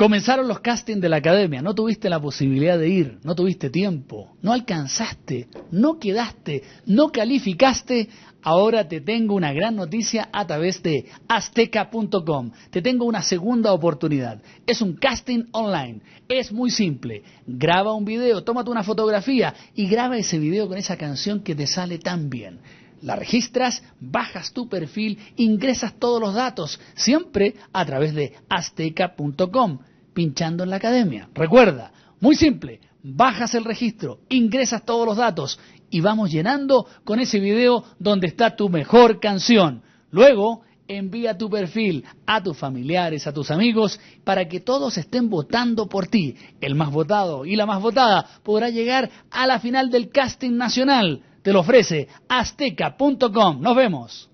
Comenzaron los castings de la academia, no tuviste la posibilidad de ir, no tuviste tiempo, no alcanzaste, no quedaste, no calificaste. Ahora te tengo una gran noticia a través de azteca.com. Te tengo una segunda oportunidad. Es un casting online. Es muy simple. Graba un video, tómate una fotografía y graba ese video con esa canción que te sale tan bien. La registras, bajas tu perfil, ingresas todos los datos, siempre a través de azteca.com pinchando en la academia. Recuerda, muy simple, bajas el registro, ingresas todos los datos y vamos llenando con ese video donde está tu mejor canción. Luego, envía tu perfil a tus familiares, a tus amigos, para que todos estén votando por ti. El más votado y la más votada podrá llegar a la final del casting nacional. Te lo ofrece azteca.com. Nos vemos.